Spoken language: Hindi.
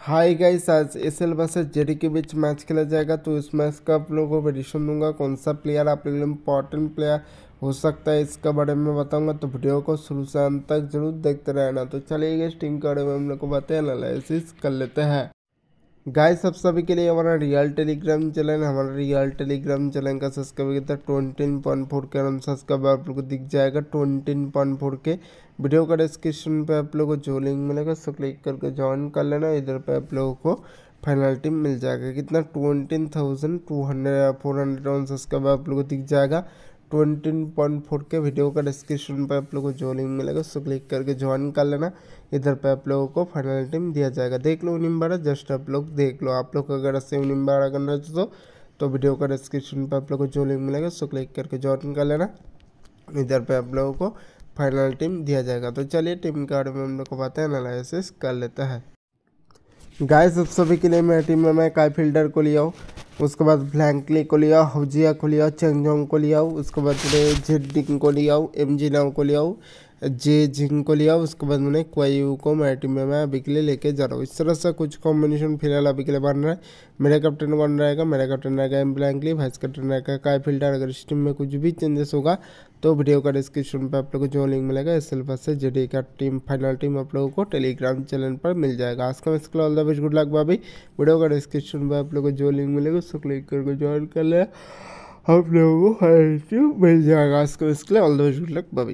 हाय गाइस आज एस एल वर्सेस जेडी के बीच मैच खेला जाएगा तो इस मैच का आप लोगों को वेडिशन दूंगा कौन सा प्लेयर आप लोग इंपॉर्टेंट प्लेयर हो सकता है इसके बारे में बताऊंगा तो वीडियो को शुरू से अंत तक जरूर देखते रहना तो चलिए इस टीम के बारे में हम लोग को बताए एनालिसिस कर लेते हैं गाय सब सभी के लिए हमारा रियल टेलीग्राम चैनल हमारा रियल टेलीग्राम चैनल का सब्सक्राइब किया था ट्वेंटीन पॉइंट फोर के नाम सब्सक्राइब आप लोग को दिख जाएगा ट्वेंटीन पॉइंट फोर के वीडियो का डिस्क्रिप्शन पे आप लोगों को जो लिंक मिलेगा उसको क्लिक करके ज्वाइन कर लेना इधर पे आप लोगों को फाइनल्टी मिल जाएगा कितना twenty thousand two hundred four hundred subscribe आप लोग को दिख जाएगा ट्वेंटी पॉइंट फोर के वीडियो का डिस्क्रिप्शन पर आप लोगों को जो लिंक मिलेगा उसको क्लिक करके ज्वाइन कर लेना इधर पे आप लोगों को फाइनल टीम दिया जाएगा देख लो निम्बाड़ा जस्ट आप लोग देख लो आप लोग अगर सेव निम्बाड़ा करना चाहते हो तो वीडियो का डिस्क्रिप्शन पर आप लोगों को जो लिंक मिलेगा उसको क्लिक करके ज्वाइन कर लेना इधर पर आप लोगों को फाइनल टीम दिया जाएगा तो चलिए टीम के बारे में हम लोग को पता है एनालिसिस कर लेता है गाय सब सभी के लिए मैं टीम में मैं काई फील्डर को लिया हूँ उसके बाद फ्लैंकली को ले आओ हौजिया को ले आओ चेंगजोंग को ले आओ उसके बाद जेडिंग को ले आओ एम जी नाव को ले आओ जे जिंक को लिया उसके बाद मैंने क्वायू को मैटी में मैं अभी के लिए लेके जा रहा हूँ इस तरह से कुछ कॉम्बिनेशन फिलहाल अभी के लिए बन रहा है मेरा कैप्टन बन रहेगा मेरा कैप्टन रहेगा एम ब्लैंकली वाइस कैप्टन रहेगा काय फिल्टर अगर टीम में कुछ भी चेंजेस होगा तो वीडियो का डिस्क्रिप्शन पे आप लोगों को जो लिंक मिलेगा इस सिल्फर से जेडी का टीम फाइनल टीम आप लोगों को टेलीग्राम चैनल पर मिल जाएगा आज का इसके all the best good luck भाभी वीडियो का डिस्क्रिप्शन पर आप लोगों को जो लिंक मिलेगा उसको क्लिक करके ज्वाइन कर लें आप लोगों को मिल जाएगा आज का इसके all the best good luck भाभी